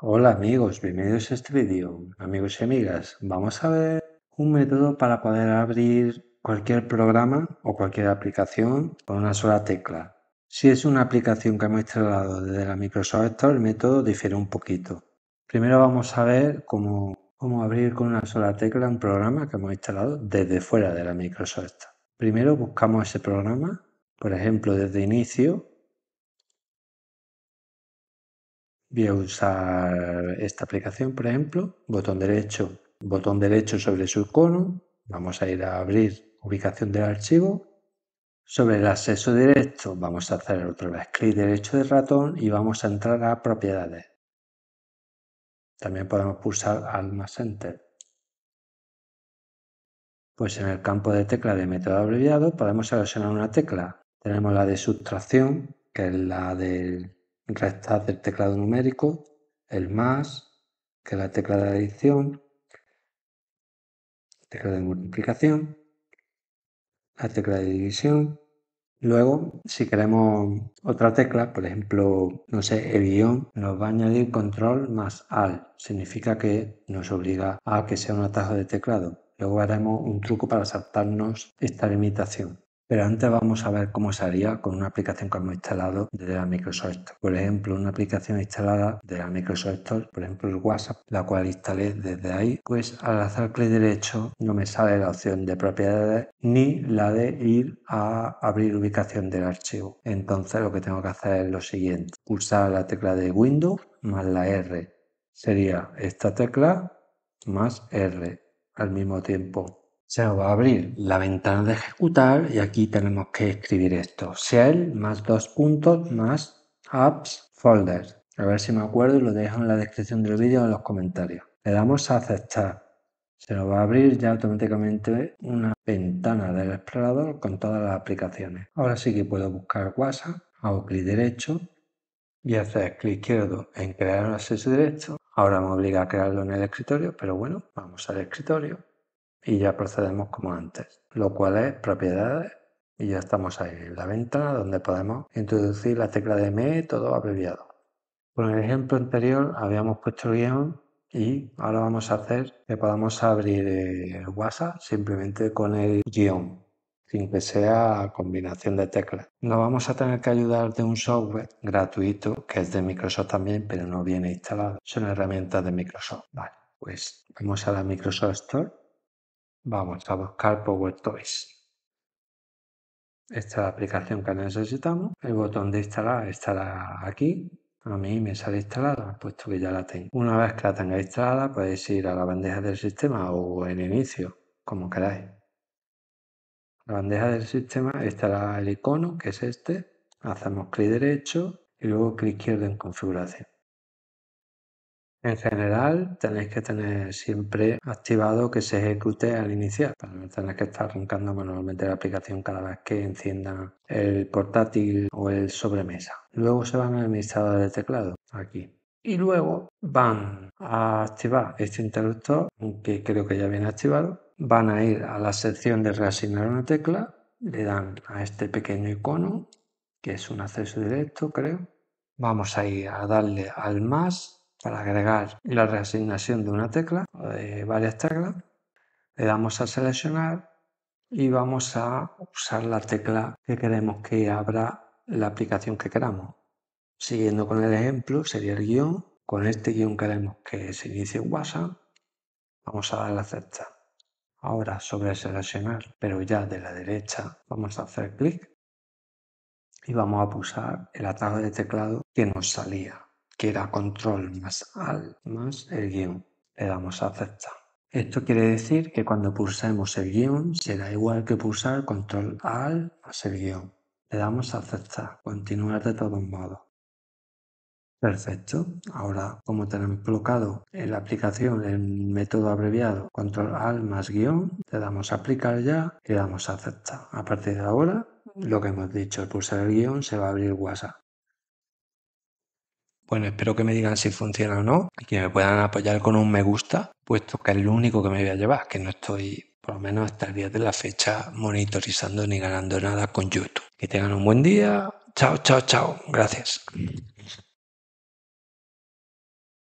Hola amigos, bienvenidos a este vídeo. Amigos y amigas, vamos a ver un método para poder abrir cualquier programa o cualquier aplicación con una sola tecla. Si es una aplicación que hemos instalado desde la Microsoft Store, el método difiere un poquito. Primero vamos a ver cómo, abrir con una sola tecla un programa que hemos instalado desde fuera de la Microsoft Store. Primero buscamos ese programa, por ejemplo desde inicio, Voy a usar esta aplicación, por ejemplo, botón derecho, botón derecho sobre su icono, vamos a ir a abrir ubicación del archivo. Sobre el acceso directo vamos a hacer otra vez clic derecho del ratón y vamos a entrar a propiedades. También podemos pulsar Alma Enter. Pues en el campo de tecla de método abreviado podemos seleccionar una tecla. Tenemos la de sustracción, que es la del restar del teclado numérico, el más, que es la tecla de adición, tecla de multiplicación, la tecla de división. Luego, si queremos otra tecla, por ejemplo, no sé, el guión, nos va a añadir control más al. Significa que nos obliga a que sea un atajo de teclado. Luego haremos un truco para saltarnos esta limitación. Pero antes vamos a ver cómo se haría con una aplicación que hemos instalado desde la Microsoft Store. Por ejemplo, una aplicación instalada de la Microsoft Store, por ejemplo el WhatsApp, la cual instalé desde ahí, pues al hacer clic derecho no me sale la opción de propiedades ni la de ir a abrir ubicación del archivo. Entonces lo que tengo que hacer es lo siguiente, pulsar la tecla de Windows más la R. Sería esta tecla más R al mismo tiempo se nos va a abrir la ventana de ejecutar y aquí tenemos que escribir esto. Shell más dos puntos más apps folder. A ver si me acuerdo y lo dejo en la descripción del vídeo o en los comentarios. Le damos a aceptar. Se nos va a abrir ya automáticamente una ventana del explorador con todas las aplicaciones. Ahora sí que puedo buscar WhatsApp, hago clic derecho y hacer clic izquierdo en crear un acceso directo. Ahora me obliga a crearlo en el escritorio, pero bueno, vamos al escritorio y ya procedemos como antes, lo cual es propiedades y ya estamos ahí en la ventana donde podemos introducir la tecla de ME todo abreviado. Con el ejemplo anterior habíamos puesto guión y ahora vamos a hacer que podamos abrir el eh, WhatsApp simplemente con el guión sin que sea combinación de teclas. No vamos a tener que ayudar de un software gratuito que es de Microsoft también, pero no viene instalado. Son herramientas de Microsoft. Vale, pues vamos a la Microsoft Store Vamos a buscar Power Toys. Esta es la aplicación que necesitamos. El botón de instalar estará aquí. A mí me sale instalada, puesto que ya la tengo. Una vez que la tenga instalada, podéis ir a la bandeja del sistema o en inicio, como queráis. La bandeja del sistema estará el icono, que es este. Hacemos clic derecho y luego clic izquierdo en configuración. En general, tenéis que tener siempre activado que se ejecute al iniciar, para no que estar arrancando manualmente la aplicación cada vez que encienda el portátil o el sobremesa. Luego se van al administrador de teclado, aquí. Y luego van a activar este interruptor, que creo que ya viene activado. Van a ir a la sección de reasignar una tecla, le dan a este pequeño icono, que es un acceso directo, creo. Vamos a ir a darle al más para agregar la reasignación de una tecla, o de varias teclas, le damos a seleccionar y vamos a usar la tecla que queremos que abra la aplicación que queramos. Siguiendo con el ejemplo, sería el guión. Con este guión queremos que se inicie WhatsApp. Vamos a darle a aceptar. Ahora sobre seleccionar, pero ya de la derecha, vamos a hacer clic y vamos a pulsar el atajo de teclado que nos salía que era control más al más el guión. Le damos a aceptar. Esto quiere decir que cuando pulsemos el guión será igual que pulsar control al más el guión. Le damos a aceptar, continuar de todos modos. Perfecto. Ahora, como tenemos colocado en la aplicación el método abreviado control al más guión, le damos a aplicar ya y le damos a aceptar. A partir de ahora, lo que hemos dicho, el pulsar el guión se va a abrir WhatsApp. Bueno, espero que me digan si funciona o no y que me puedan apoyar con un me gusta, puesto que es lo único que me voy a llevar, que no estoy, por lo menos hasta el día de la fecha, monitorizando ni ganando nada con YouTube. Que tengan un buen día. Chao, chao, chao. Gracias.